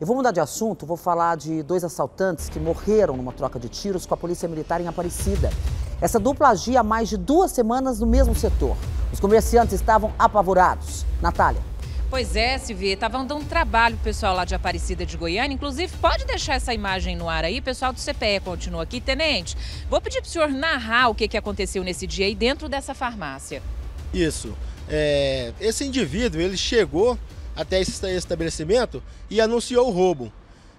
Eu vou mudar de assunto, vou falar de dois assaltantes que morreram numa troca de tiros com a Polícia Militar em Aparecida. Essa dupla agia há mais de duas semanas no mesmo setor. Os comerciantes estavam apavorados. Natália. Pois é, Silvia, estavam dando trabalho o pessoal lá de Aparecida de Goiânia. Inclusive, pode deixar essa imagem no ar aí, pessoal do CPE continua aqui. Tenente, vou pedir para o senhor narrar o que, que aconteceu nesse dia aí dentro dessa farmácia. Isso. É, esse indivíduo, ele chegou até esse estabelecimento e anunciou o roubo.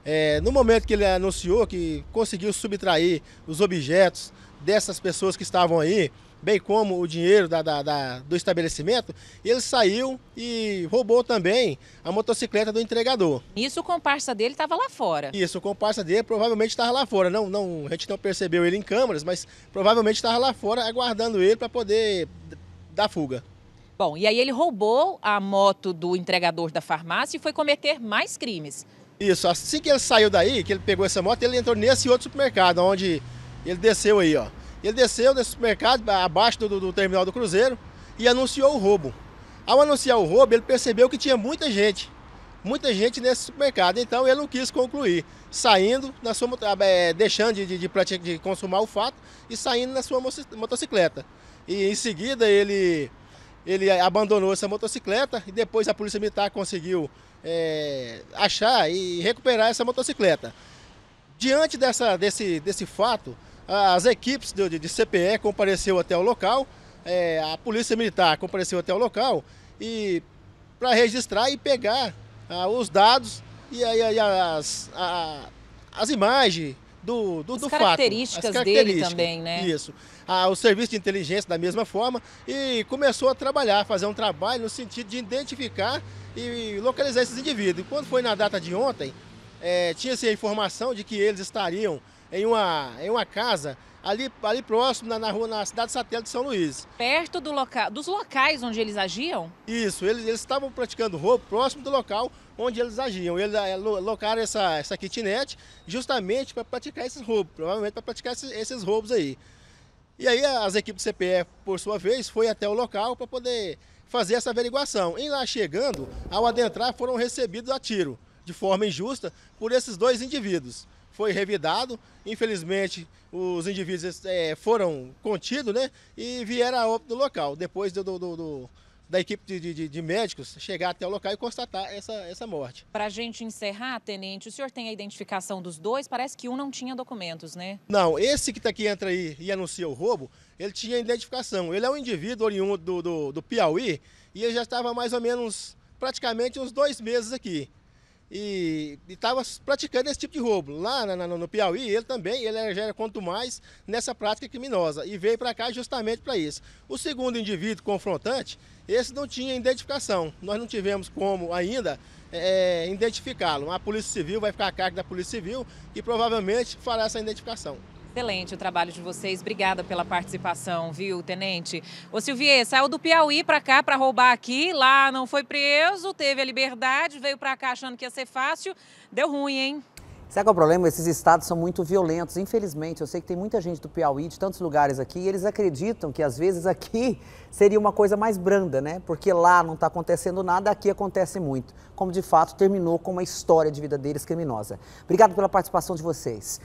É, no momento que ele anunciou que conseguiu subtrair os objetos dessas pessoas que estavam aí, bem como o dinheiro da, da, da, do estabelecimento, ele saiu e roubou também a motocicleta do entregador. Isso o comparsa dele estava lá fora. Isso, o comparsa dele provavelmente estava lá fora. Não, não, a gente não percebeu ele em câmeras, mas provavelmente estava lá fora aguardando ele para poder dar fuga. Bom, e aí ele roubou a moto do entregador da farmácia e foi cometer mais crimes. Isso, assim que ele saiu daí, que ele pegou essa moto, ele entrou nesse outro supermercado, onde ele desceu aí, ó. Ele desceu nesse supermercado, abaixo do, do, terminal do Cruzeiro, e anunciou o roubo. Ao anunciar o roubo, ele percebeu que tinha muita gente, muita gente nesse supermercado, então ele não quis concluir, saindo na sua é, deixando de, de, de, de consumar o fato e saindo na sua motocicleta. E em seguida ele ele abandonou essa motocicleta e depois a Polícia Militar conseguiu é, achar e recuperar essa motocicleta. Diante dessa, desse, desse fato, as equipes de, de CPE compareceu até o local, é, a Polícia Militar compareceu até o local e para registrar e pegar ah, os dados e aí as, a, as imagens do, do, as do características fato. As características dele também, né? Isso. Ah, o serviço de inteligência da mesma forma e começou a trabalhar, fazer um trabalho no sentido de identificar e localizar esses indivíduos. E quando foi na data de ontem, é, tinha-se a informação de que eles estariam em uma, em uma casa ali, ali próximo, na, na rua, na cidade satélite de São Luís. Perto do loca... dos locais onde eles agiam? Isso, eles, eles estavam praticando roubo próximo do local onde eles agiam. Eles eh, locaram essa, essa kitnet justamente para praticar esses roubos, provavelmente para praticar esses, esses roubos aí. E aí as equipes do CPF, por sua vez, foi até o local para poder fazer essa averiguação. E lá chegando, ao adentrar, foram recebidos a tiro, de forma injusta, por esses dois indivíduos foi revidado. Infelizmente, os indivíduos é, foram contidos né, e vieram a óbito do local. Depois do, do, do da equipe de, de, de, médicos chegar até o local e constatar essa, essa morte. Para a gente encerrar, tenente, o senhor tem a identificação dos dois? Parece que um não tinha documentos, né? Não, esse que está aqui entra aí e anuncia o roubo, ele tinha identificação. Ele é um indivíduo oriundo do, do, do Piauí e ele já estava mais ou menos, praticamente uns dois meses aqui e estava praticando esse tipo de roubo. Lá na, no Piauí, ele também, ele já era quanto mais nessa prática criminosa e veio para cá justamente para isso. O segundo indivíduo confrontante, esse não tinha identificação. Nós não tivemos como ainda é, é, identificá-lo. A Polícia Civil vai ficar a cargo da Polícia Civil e provavelmente fará essa identificação. Excelente o trabalho de vocês. Obrigada pela participação, viu, tenente? Ô, Silvier, saiu do Piauí para cá para roubar aqui. Lá não foi preso, teve a liberdade, veio para cá achando que ia ser fácil. Deu ruim, hein? Sabe qual é o problema? Esses estados são muito violentos, infelizmente. Eu sei que tem muita gente do Piauí, de tantos lugares aqui, e eles acreditam que às vezes aqui seria uma coisa mais branda, né? Porque lá não está acontecendo nada, aqui acontece muito. Como de fato terminou com uma história de vida deles criminosa. Obrigado pela participação de vocês.